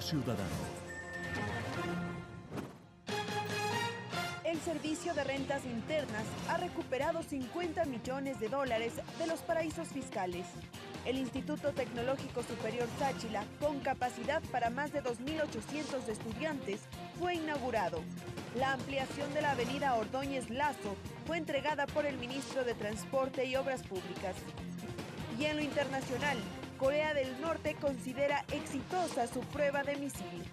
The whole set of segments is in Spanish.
Ciudadano. El Servicio de Rentas Internas ha recuperado 50 millones de dólares de los paraísos fiscales. El Instituto Tecnológico Superior Sáchila, con capacidad para más de 2.800 estudiantes, fue inaugurado. La ampliación de la avenida Ordóñez Lazo fue entregada por el ministro de Transporte y Obras Públicas. Y en lo internacional, Corea del Norte considera exitosa su prueba de misil.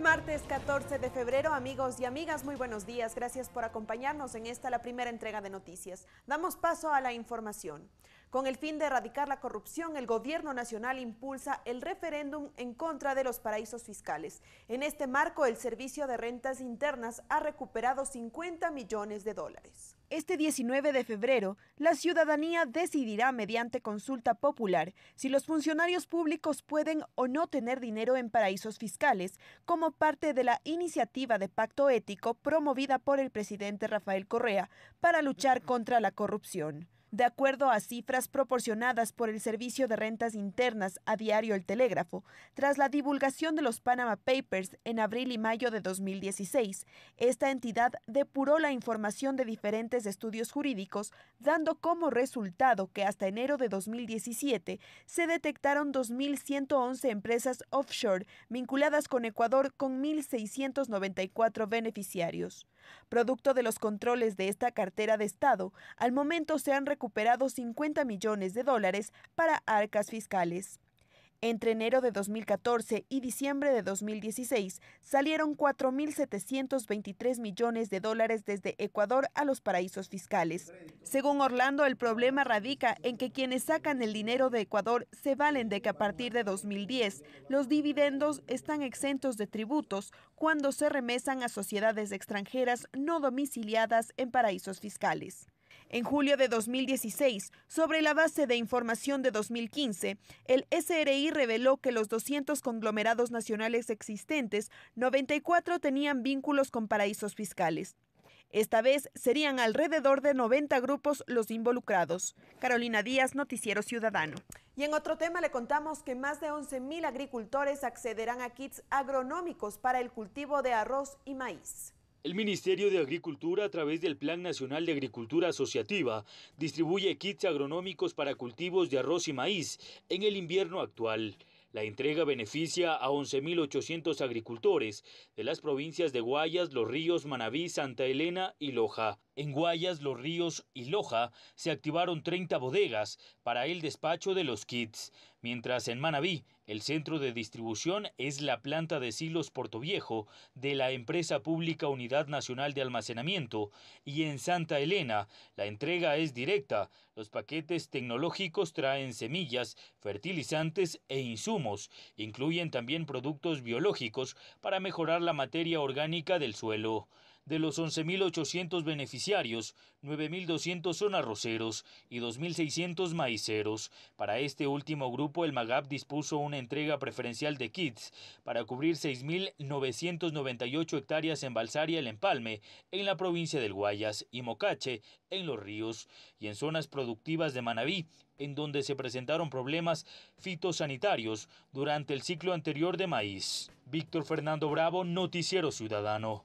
Martes 14 de febrero, amigos y amigas, muy buenos días. Gracias por acompañarnos en esta la primera entrega de noticias. Damos paso a la información. Con el fin de erradicar la corrupción, el gobierno nacional impulsa el referéndum en contra de los paraísos fiscales. En este marco, el Servicio de Rentas Internas ha recuperado 50 millones de dólares. Este 19 de febrero, la ciudadanía decidirá mediante consulta popular si los funcionarios públicos pueden o no tener dinero en paraísos fiscales, como parte de la iniciativa de pacto ético promovida por el presidente Rafael Correa para luchar contra la corrupción. De acuerdo a cifras proporcionadas por el Servicio de Rentas Internas a diario El Telégrafo, tras la divulgación de los Panama Papers en abril y mayo de 2016, esta entidad depuró la información de diferentes estudios jurídicos, dando como resultado que hasta enero de 2017 se detectaron 2.111 empresas offshore vinculadas con Ecuador con 1.694 beneficiarios. Producto de los controles de esta cartera de Estado, al momento se han recuperado 50 millones de dólares para arcas fiscales. Entre enero de 2014 y diciembre de 2016 salieron 4.723 millones de dólares desde Ecuador a los paraísos fiscales. Según Orlando, el problema radica en que quienes sacan el dinero de Ecuador se valen de que a partir de 2010 los dividendos están exentos de tributos cuando se remesan a sociedades extranjeras no domiciliadas en paraísos fiscales. En julio de 2016, sobre la base de información de 2015, el SRI reveló que los 200 conglomerados nacionales existentes, 94 tenían vínculos con paraísos fiscales. Esta vez serían alrededor de 90 grupos los involucrados. Carolina Díaz, Noticiero Ciudadano. Y en otro tema le contamos que más de 11.000 agricultores accederán a kits agronómicos para el cultivo de arroz y maíz. El Ministerio de Agricultura, a través del Plan Nacional de Agricultura Asociativa, distribuye kits agronómicos para cultivos de arroz y maíz en el invierno actual. La entrega beneficia a 11.800 agricultores de las provincias de Guayas, Los Ríos, Manabí, Santa Elena y Loja. En Guayas, Los Ríos y Loja se activaron 30 bodegas para el despacho de los kits, mientras en Manabí el centro de distribución es la planta de silos Portoviejo de la empresa pública Unidad Nacional de Almacenamiento y en Santa Elena la entrega es directa. Los paquetes tecnológicos traen semillas, fertilizantes e insumos, incluyen también productos biológicos para mejorar la materia orgánica del suelo. De los 11.800 beneficiarios, 9.200 son arroceros y 2.600 maiceros. Para este último grupo, el MAGAP dispuso una entrega preferencial de kits para cubrir 6.998 hectáreas en Balsaria, el Empalme, en la provincia del Guayas, y Mocache, en Los Ríos, y en zonas productivas de Manabí, en donde se presentaron problemas fitosanitarios durante el ciclo anterior de maíz. Víctor Fernando Bravo, Noticiero Ciudadano.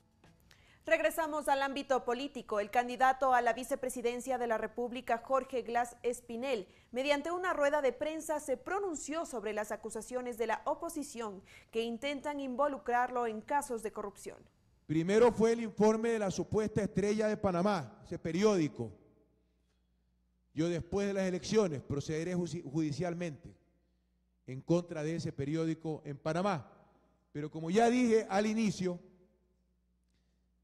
Regresamos al ámbito político. El candidato a la vicepresidencia de la República, Jorge Glass Espinel, mediante una rueda de prensa se pronunció sobre las acusaciones de la oposición que intentan involucrarlo en casos de corrupción. Primero fue el informe de la supuesta estrella de Panamá, ese periódico. Yo después de las elecciones procederé judicialmente en contra de ese periódico en Panamá. Pero como ya dije al inicio,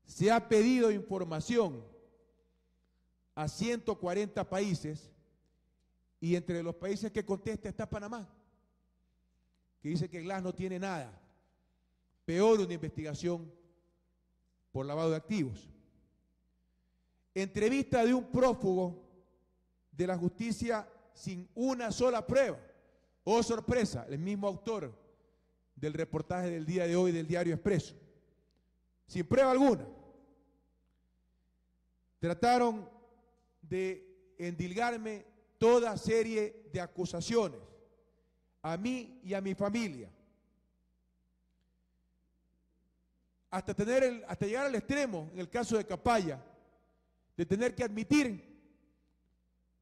se ha pedido información a 140 países y entre los países que contesta está Panamá, que dice que Glass no tiene nada. Peor una investigación por lavado de activos. Entrevista de un prófugo de la justicia sin una sola prueba. O oh, sorpresa, el mismo autor del reportaje del día de hoy del diario Expreso sin prueba alguna. Trataron de endilgarme toda serie de acusaciones a mí y a mi familia. Hasta, tener hasta llegar al extremo, en el caso de Capaya, de tener que admitir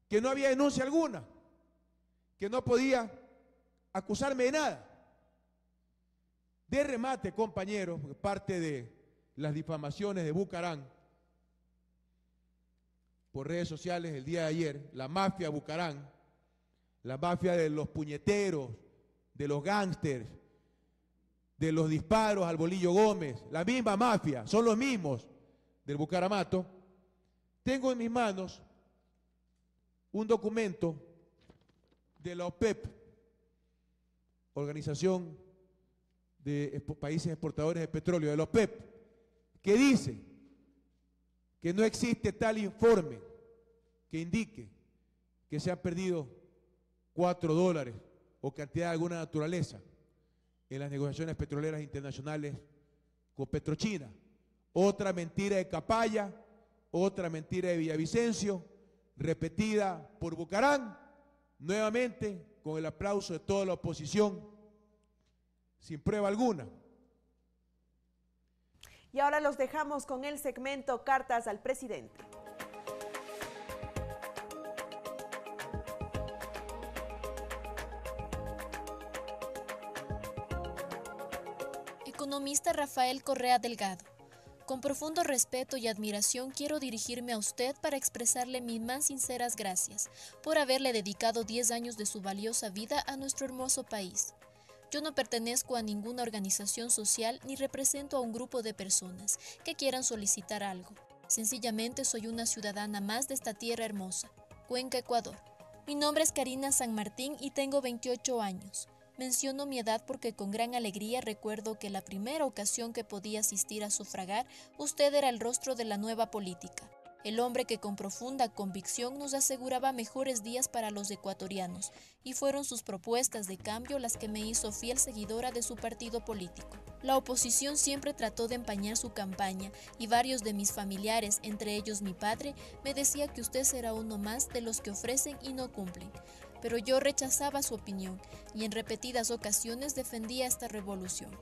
que no había denuncia alguna, que no podía acusarme de nada. De remate, compañero, parte de las difamaciones de Bucarán por redes sociales el día de ayer, la mafia Bucarán, la mafia de los puñeteros, de los gángsters, de los disparos al Bolillo Gómez, la misma mafia, son los mismos del Bucaramato. Tengo en mis manos un documento de la OPEP, Organización de Países Exportadores de Petróleo, de la OPEP, que dice que no existe tal informe que indique que se han perdido cuatro dólares o cantidad de alguna naturaleza en las negociaciones petroleras internacionales con Petrochina. Otra mentira de Capaya, otra mentira de Villavicencio, repetida por Bucarán, nuevamente con el aplauso de toda la oposición, sin prueba alguna. Y ahora los dejamos con el segmento Cartas al Presidente. Economista Rafael Correa Delgado. Con profundo respeto y admiración quiero dirigirme a usted para expresarle mis más sinceras gracias por haberle dedicado 10 años de su valiosa vida a nuestro hermoso país. Yo no pertenezco a ninguna organización social ni represento a un grupo de personas que quieran solicitar algo. Sencillamente soy una ciudadana más de esta tierra hermosa, Cuenca, Ecuador. Mi nombre es Karina San Martín y tengo 28 años. Menciono mi edad porque con gran alegría recuerdo que la primera ocasión que podía asistir a sufragar, usted era el rostro de la nueva política. El hombre que con profunda convicción nos aseguraba mejores días para los ecuatorianos, y fueron sus propuestas de cambio las que me hizo fiel seguidora de su partido político. La oposición siempre trató de empañar su campaña, y varios de mis familiares, entre ellos mi padre, me decía que usted será uno más de los que ofrecen y no cumplen. Pero yo rechazaba su opinión, y en repetidas ocasiones defendía esta revolución.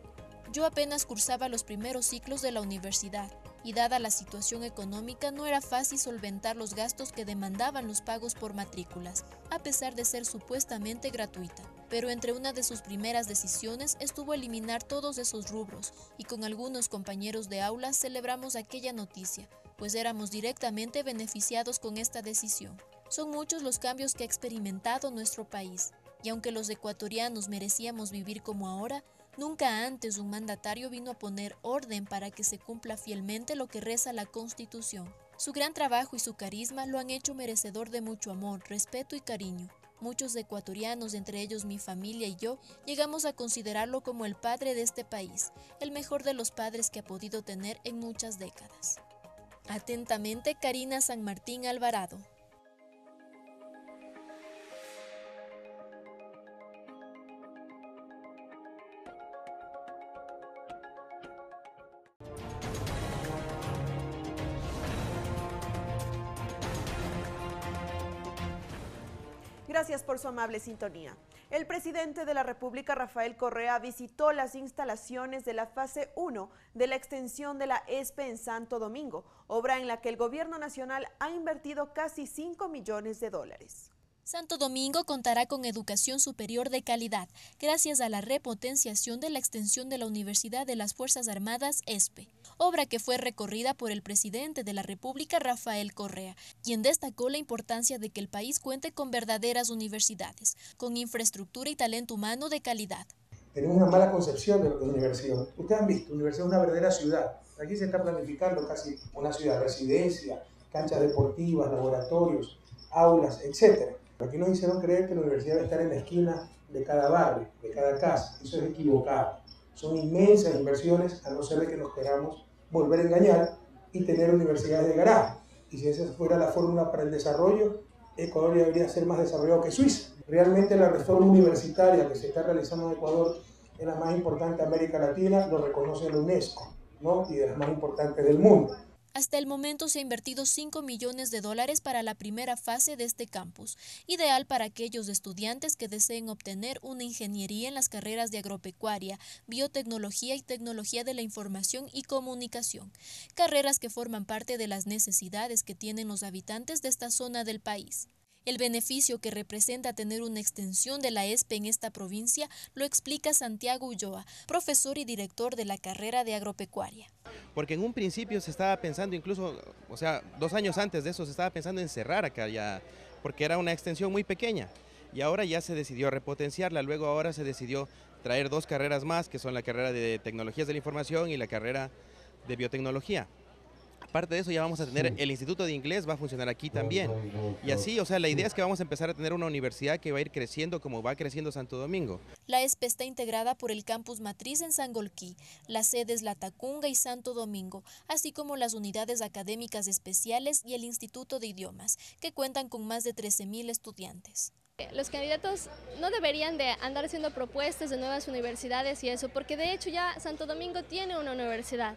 Yo apenas cursaba los primeros ciclos de la universidad, y dada la situación económica no era fácil solventar los gastos que demandaban los pagos por matrículas, a pesar de ser supuestamente gratuita. Pero entre una de sus primeras decisiones estuvo eliminar todos esos rubros y con algunos compañeros de aula celebramos aquella noticia, pues éramos directamente beneficiados con esta decisión. Son muchos los cambios que ha experimentado nuestro país, y aunque los ecuatorianos merecíamos vivir como ahora, Nunca antes un mandatario vino a poner orden para que se cumpla fielmente lo que reza la Constitución. Su gran trabajo y su carisma lo han hecho merecedor de mucho amor, respeto y cariño. Muchos ecuatorianos, entre ellos mi familia y yo, llegamos a considerarlo como el padre de este país, el mejor de los padres que ha podido tener en muchas décadas. Atentamente, Karina San Martín Alvarado. su amable sintonía. El presidente de la República, Rafael Correa, visitó las instalaciones de la fase 1 de la extensión de la ESPE e en Santo Domingo, obra en la que el gobierno nacional ha invertido casi 5 millones de dólares. Santo Domingo contará con educación superior de calidad, gracias a la repotenciación de la extensión de la Universidad de las Fuerzas Armadas ESPE, obra que fue recorrida por el presidente de la República, Rafael Correa, quien destacó la importancia de que el país cuente con verdaderas universidades, con infraestructura y talento humano de calidad. Tenemos una mala concepción de lo que es universidad. Ustedes han visto, universidad es una verdadera ciudad. Aquí se está planificando casi una ciudad, residencia, canchas deportivas, laboratorios, aulas, etcétera Aquí nos hicieron creer que la universidad debe estar en la esquina de cada barrio, de cada casa. Eso es equivocado. Son inmensas inversiones, a no ser de que nos queramos volver a engañar y tener universidades de garaje. Y si esa fuera la fórmula para el desarrollo, Ecuador debería ser más desarrollado que Suiza. Realmente la reforma universitaria que se está realizando en Ecuador es la más importante de América Latina, lo reconoce la UNESCO, ¿no? Y de las más importantes del mundo. Hasta el momento se ha invertido 5 millones de dólares para la primera fase de este campus, ideal para aquellos estudiantes que deseen obtener una ingeniería en las carreras de agropecuaria, biotecnología y tecnología de la información y comunicación, carreras que forman parte de las necesidades que tienen los habitantes de esta zona del país. El beneficio que representa tener una extensión de la ESPE e en esta provincia lo explica Santiago Ulloa, profesor y director de la carrera de agropecuaria. Porque en un principio se estaba pensando, incluso, o sea, dos años antes de eso se estaba pensando en cerrar acá ya, porque era una extensión muy pequeña. Y ahora ya se decidió repotenciarla, luego ahora se decidió traer dos carreras más, que son la carrera de tecnologías de la información y la carrera de biotecnología. Aparte de eso, ya vamos a tener el Instituto de Inglés, va a funcionar aquí también. Y así, o sea, la idea es que vamos a empezar a tener una universidad que va a ir creciendo como va creciendo Santo Domingo. La ESPE está integrada por el campus matriz en Sangolquí, las sedes La Tacunga y Santo Domingo, así como las unidades académicas especiales y el Instituto de Idiomas, que cuentan con más de 13.000 estudiantes. Los candidatos no deberían de andar haciendo propuestas de nuevas universidades y eso, porque de hecho ya Santo Domingo tiene una universidad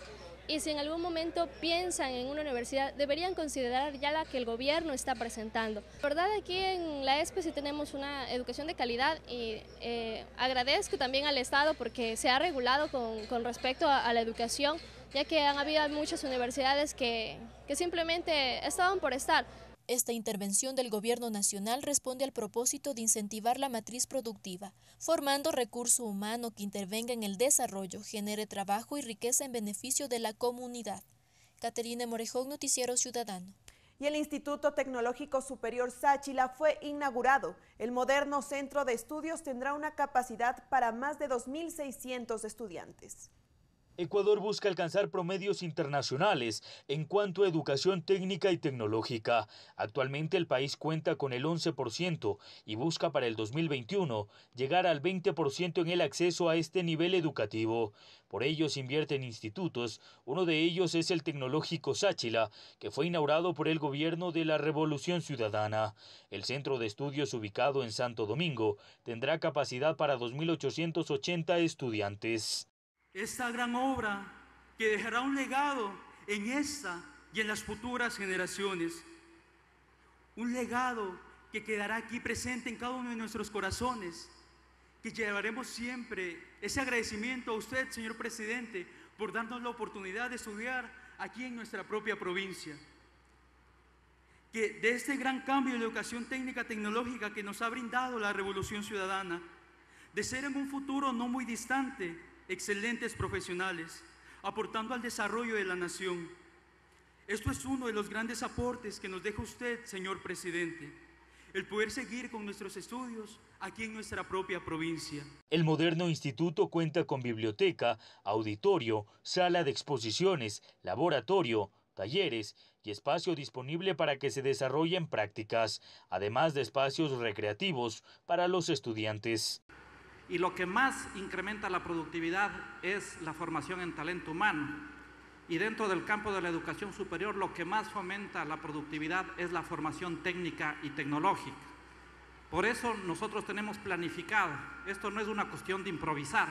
y si en algún momento piensan en una universidad, deberían considerar ya la que el gobierno está presentando. La verdad, aquí en la ESPE tenemos una educación de calidad y eh, agradezco también al Estado porque se ha regulado con, con respecto a, a, la educación, ya que han habido muchas universidades que, que simplemente estaban por estar. Esta intervención del Gobierno Nacional responde al propósito de incentivar la matriz productiva, formando recurso humano que intervenga en el desarrollo, genere trabajo y riqueza en beneficio de la comunidad. Caterina Morejón, Noticiero Ciudadano y el Instituto Tecnológico Superior Sáchila fue inaugurado. El moderno centro de estudios tendrá una capacidad para más de 2.600 estudiantes. Ecuador busca alcanzar promedios internacionales en cuanto a educación técnica y tecnológica. Actualmente el país cuenta con el 11% y busca para el 2021 llegar al 20% en el acceso a este nivel educativo. Por ello se invierte en institutos, uno de ellos es el tecnológico Sáchila, que fue inaugurado por el gobierno de la Revolución Ciudadana. El centro de estudios ubicado en Santo Domingo tendrá capacidad para 2.880 estudiantes esta gran obra que dejará un legado en esta y en las futuras generaciones. Un legado que quedará aquí presente en cada uno de nuestros corazones, que llevaremos siempre ese agradecimiento a usted, señor presidente, por darnos la oportunidad de estudiar aquí en nuestra propia provincia. Que de este gran cambio de educación técnica tecnológica que nos ha brindado la revolución ciudadana, de ser en un futuro no muy distante, excelentes profesionales, aportando al desarrollo de la nación. Esto es uno de los grandes aportes que nos deja usted, señor presidente, el poder seguir con nuestros estudios aquí en nuestra propia provincia. El moderno instituto cuenta con biblioteca, auditorio, sala de exposiciones, laboratorio, talleres y espacio disponible para que se desarrollen prácticas, además de espacios recreativos para los estudiantes. Y lo que más incrementa la productividad es la formación en talento humano. Y dentro del campo de la educación superior, lo que más fomenta la productividad es la formación técnica y tecnológica. Por eso nosotros tenemos planificado, esto no es una cuestión de improvisar.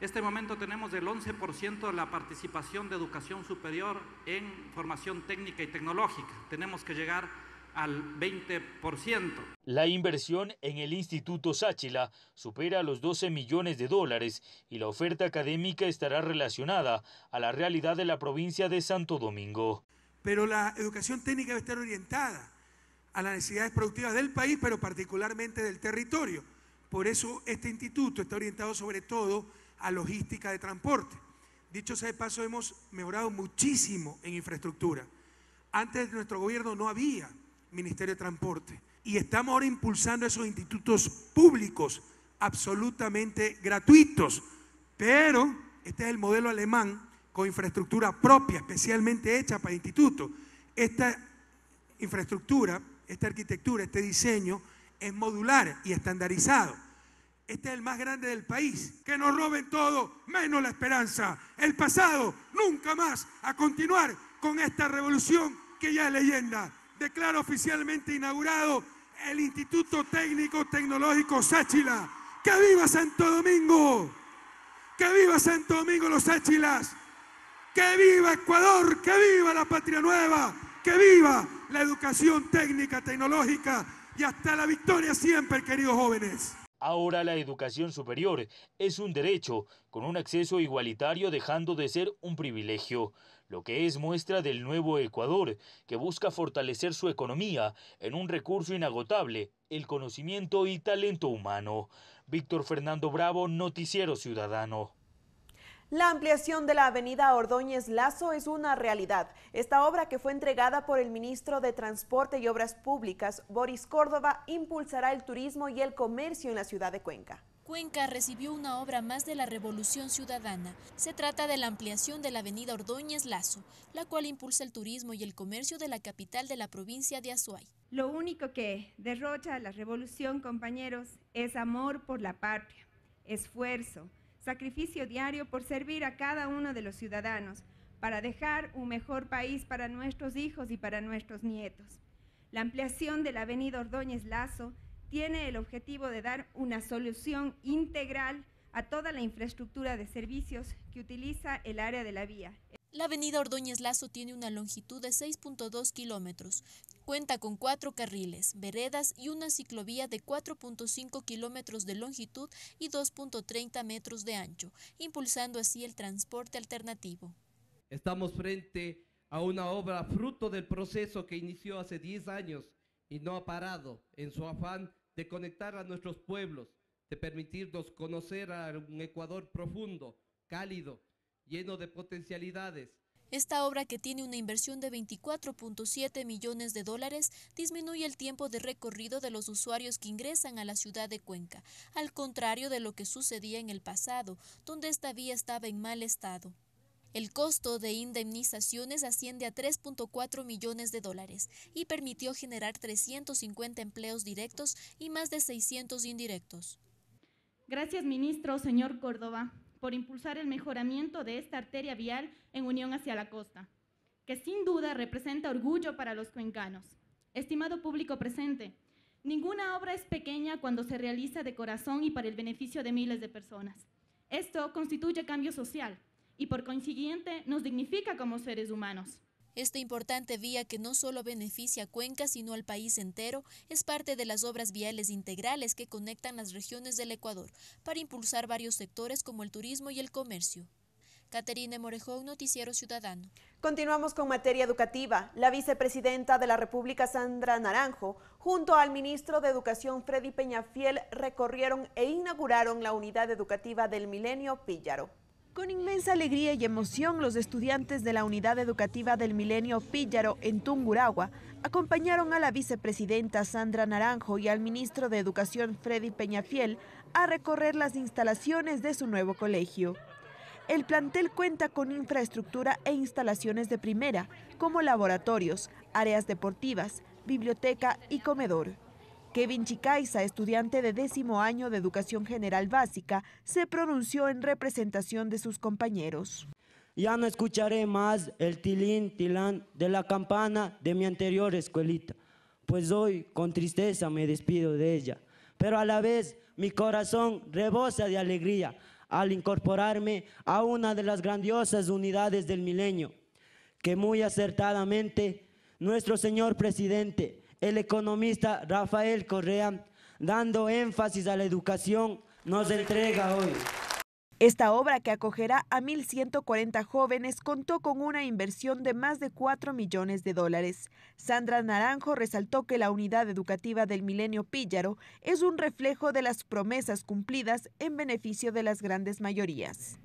Este momento tenemos el 11% de la participación de educación superior en formación técnica y tecnológica. Tenemos que llegar al 20%. La inversión en el Instituto Sáchila supera los 12 millones de dólares y la oferta académica estará relacionada a la realidad de la provincia de Santo Domingo. Pero la educación técnica debe estar orientada a las necesidades productivas del país, pero particularmente del territorio. Por eso este instituto está orientado sobre todo a logística de transporte. Dicho sea de paso, hemos mejorado muchísimo en infraestructura. Antes de nuestro gobierno no había Ministerio de Transporte. Y estamos ahora impulsando esos institutos públicos absolutamente gratuitos. Pero este es el modelo alemán con infraestructura propia, especialmente hecha para institutos. Esta infraestructura, esta arquitectura, este diseño es modular y estandarizado. Este es el más grande del país. Que nos roben todo, menos la esperanza. El pasado, nunca más. A continuar con esta revolución que ya es leyenda declaro oficialmente inaugurado el Instituto Técnico Tecnológico Sáchila. ¡Que viva Santo Domingo! ¡Que viva Santo Domingo los Sáchilas! ¡Que viva Ecuador! ¡Que viva la Patria Nueva! ¡Que viva la educación técnica, tecnológica! Y hasta la victoria siempre, queridos jóvenes. Ahora la educación superior es un derecho, con un acceso igualitario dejando de ser un privilegio lo que es muestra del nuevo Ecuador, que busca fortalecer su economía en un recurso inagotable, el conocimiento y talento humano. Víctor Fernando Bravo, Noticiero Ciudadano. La ampliación de la avenida Ordóñez Lazo es una realidad. Esta obra que fue entregada por el ministro de Transporte y Obras Públicas, Boris Córdoba, impulsará el turismo y el comercio en la ciudad de Cuenca. Cuenca recibió una obra más de la Revolución Ciudadana. Se trata de la ampliación de la avenida Ordóñez Lazo, la cual impulsa el turismo y el comercio de la capital de la provincia de Azuay. Lo único que derrocha la revolución, compañeros, es amor por la patria, esfuerzo, sacrificio diario por servir a cada uno de los ciudadanos, para dejar un mejor país para nuestros hijos y para nuestros nietos. La ampliación de la avenida Ordóñez Lazo tiene el objetivo de dar una solución integral a toda la infraestructura de servicios que utiliza el área de la vía. La avenida Ordóñez Lazo tiene una longitud de 6.2 kilómetros. Cuenta con cuatro carriles, veredas y una ciclovía de 4.5 kilómetros de longitud y 2.30 metros de ancho, impulsando así el transporte alternativo. Estamos frente a una obra fruto del proceso que inició hace 10 años y no ha parado en su afán de conectar a nuestros pueblos, de permitirnos conocer a un Ecuador profundo, cálido, lleno de potencialidades. Esta obra, que tiene una inversión de 24.7 millones de dólares, disminuye el tiempo de recorrido de los usuarios que ingresan a la ciudad de Cuenca, al contrario de lo que sucedía en el pasado, donde esta vía estaba en mal estado. El costo de indemnizaciones asciende a 3.4 millones de dólares y permitió generar 350 empleos directos y más de 600 indirectos. Gracias, ministro, señor Córdoba, por impulsar el mejoramiento de esta arteria vial en unión hacia la costa, que sin duda representa orgullo para los cuencanos. Estimado público presente, ninguna obra es pequeña cuando se realiza de corazón y para el beneficio de miles de personas. Esto constituye cambio social, y por consiguiente nos dignifica como seres humanos. Esta importante vía que no solo beneficia a Cuenca, sino al país entero, es parte de las obras viales integrales que conectan las regiones del Ecuador para impulsar varios sectores como el turismo y el comercio. Caterina Morejón, Noticiero Ciudadano. Continuamos con materia educativa. La vicepresidenta de la República, Sandra Naranjo, junto al ministro de Educación, Freddy Peñafiel, recorrieron e inauguraron la unidad educativa del Milenio Píllaro. Con inmensa alegría y emoción, los estudiantes de la Unidad Educativa del Milenio Píllaro en Tunguragua acompañaron a la vicepresidenta Sandra Naranjo y al ministro de Educación Freddy Peñafiel a recorrer las instalaciones de su nuevo colegio. El plantel cuenta con infraestructura e instalaciones de primera, como laboratorios, áreas deportivas, biblioteca y comedor. Kevin Chicaiza, estudiante de décimo año de Educación General Básica, se pronunció en representación de sus compañeros. Ya no escucharé más el tilín, tilán de la campana de mi anterior escuelita, pues hoy con tristeza me despido de ella, pero a la vez mi corazón rebosa de alegría al incorporarme a una de las grandiosas unidades del milenio, que muy acertadamente nuestro señor presidente el economista Rafael Correa, dando énfasis a la educación, nos entrega hoy. Esta obra que acogerá a 1.140 jóvenes contó con una inversión de más de 4 millones de dólares. Sandra Naranjo resaltó que la unidad educativa del Milenio Píllaro es un reflejo de las promesas cumplidas en beneficio de las grandes mayorías.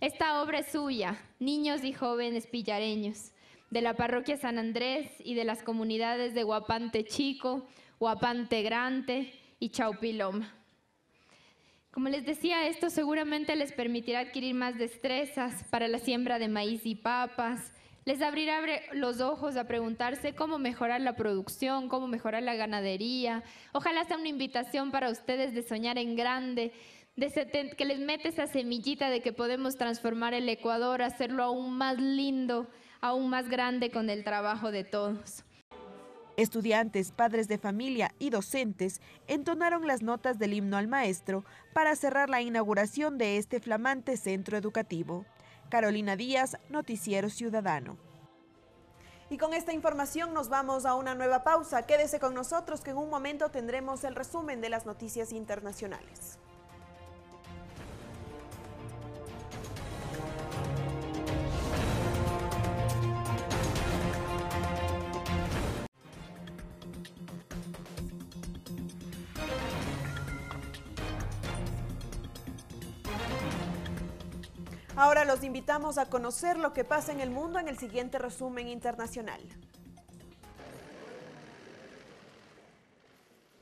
Esta obra es suya, niños y jóvenes pillareños de la parroquia San Andrés y de las comunidades de Guapante Chico, Guapante Grande y Chaupiloma. Como les decía, esto seguramente les permitirá adquirir más destrezas para la siembra de maíz y papas, les abrirá los ojos a preguntarse cómo mejorar la producción, cómo mejorar la ganadería. Ojalá sea una invitación para ustedes de soñar en grande, de que les mete esa semillita de que podemos transformar el Ecuador, hacerlo aún más lindo, aún más grande con el trabajo de todos. Estudiantes, padres de familia y docentes entonaron las notas del himno al maestro para cerrar la inauguración de este flamante centro educativo. Carolina Díaz, Noticiero Ciudadano. Y con esta información nos vamos a una nueva pausa. Quédese con nosotros que en un momento tendremos el resumen de las noticias internacionales. Ahora los invitamos a conocer lo que pasa en el mundo en el siguiente resumen internacional.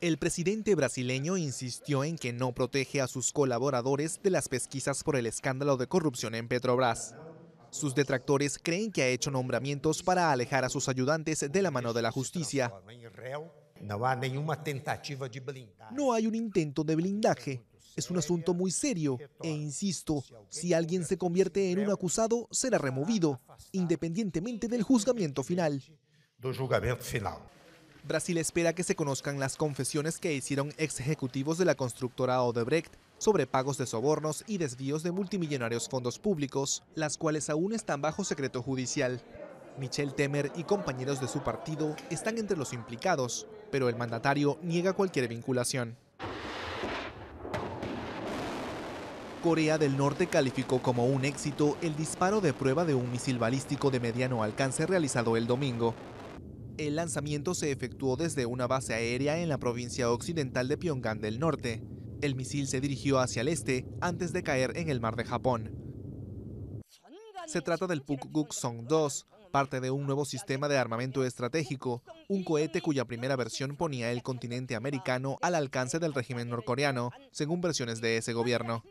El presidente brasileño insistió en que no protege a sus colaboradores de las pesquisas por el escándalo de corrupción en Petrobras. Sus detractores creen que ha hecho nombramientos para alejar a sus ayudantes de la mano de la justicia. No hay un intento de blindaje. Es un asunto muy serio e insisto, si alguien se convierte en un acusado, será removido, independientemente del juzgamiento final. Brasil espera que se conozcan las confesiones que hicieron ex ejecutivos de la constructora Odebrecht sobre pagos de sobornos y desvíos de multimillonarios fondos públicos, las cuales aún están bajo secreto judicial. Michel Temer y compañeros de su partido están entre los implicados, pero el mandatario niega cualquier vinculación. Corea del Norte calificó como un éxito el disparo de prueba de un misil balístico de mediano alcance realizado el domingo. El lanzamiento se efectuó desde una base aérea en la provincia occidental de Pyongyang del Norte. El misil se dirigió hacia el este antes de caer en el mar de Japón. Se trata del pukguksong song 2 parte de un nuevo sistema de armamento estratégico, un cohete cuya primera versión ponía el continente americano al alcance del régimen norcoreano, según versiones de ese gobierno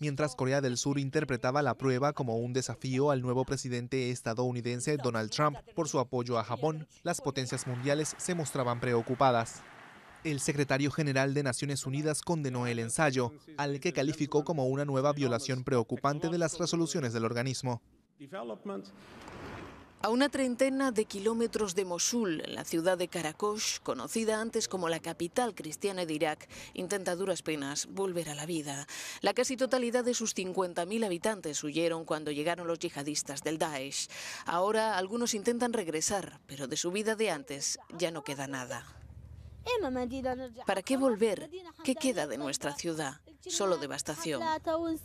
mientras Corea del Sur interpretaba la prueba como un desafío al nuevo presidente estadounidense Donald Trump por su apoyo a Japón, las potencias mundiales se mostraban preocupadas. El secretario general de Naciones Unidas condenó el ensayo, al que calificó como una nueva violación preocupante de las resoluciones del organismo. A una treintena de kilómetros de Mosul, la ciudad de Karakosh, conocida antes como la capital cristiana de Irak, intenta duras penas volver a la vida. La casi totalidad de sus 50.000 habitantes huyeron cuando llegaron los yihadistas del Daesh. Ahora algunos intentan regresar, pero de su vida de antes ya no queda nada. ¿Para qué volver? ¿Qué queda de nuestra ciudad? solo devastación.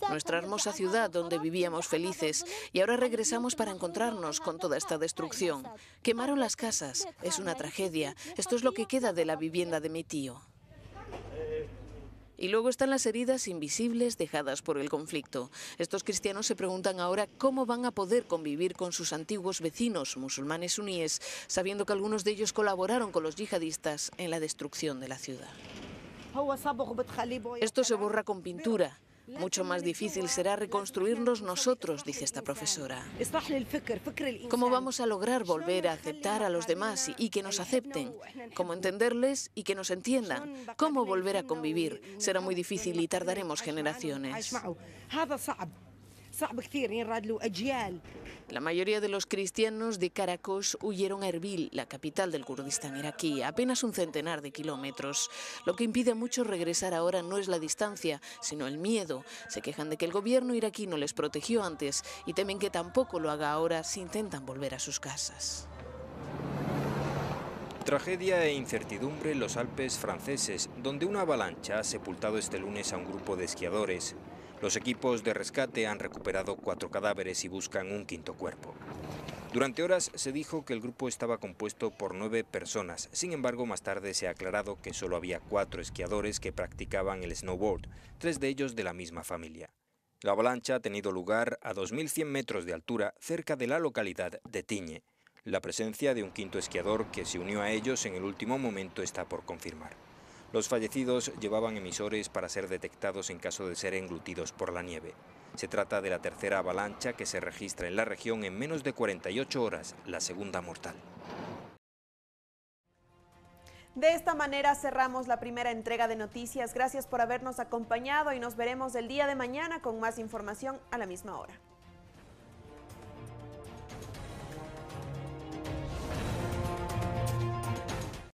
Nuestra hermosa ciudad donde vivíamos felices y ahora regresamos para encontrarnos con toda esta destrucción. Quemaron las casas, es una tragedia. Esto es lo que queda de la vivienda de mi tío. Y luego están las heridas invisibles dejadas por el conflicto. Estos cristianos se preguntan ahora cómo van a poder convivir con sus antiguos vecinos musulmanes suníes, sabiendo que algunos de ellos colaboraron con los yihadistas en la destrucción de la ciudad. Esto se borra con pintura. Mucho más difícil será reconstruirnos nosotros, dice esta profesora. ¿Cómo vamos a lograr volver a aceptar a los demás y que nos acepten? ¿Cómo entenderles y que nos entiendan? ¿Cómo volver a convivir? Será muy difícil y tardaremos generaciones. Eh, la mayoría de los cristianos de Caracas huyeron a Erbil, la capital del Kurdistán iraquí, apenas un centenar de kilómetros. Lo que impide a muchos regresar ahora no es la distancia, sino el miedo. Se quejan de que el gobierno iraquí no les protegió antes y temen que tampoco lo haga ahora si intentan volver a sus casas. Tragedia e incertidumbre en los Alpes franceses, donde una avalancha ha sepultado este lunes a un grupo de esquiadores. Los equipos de rescate han recuperado cuatro cadáveres y buscan un quinto cuerpo. Durante horas se dijo que el grupo estaba compuesto por nueve personas, sin embargo más tarde se ha aclarado que solo había cuatro esquiadores que practicaban el snowboard, tres de ellos de la misma familia. La avalancha ha tenido lugar a 2.100 metros de altura cerca de la localidad de Tiñe. La presencia de un quinto esquiador que se unió a ellos en el último momento está por confirmar. Los fallecidos llevaban emisores para ser detectados en caso de ser englutidos por la nieve. Se trata de la tercera avalancha que se registra en la región en menos de 48 horas, la segunda mortal. De esta manera cerramos la primera entrega de noticias. Gracias por habernos acompañado y nos veremos el día de mañana con más información a la misma hora.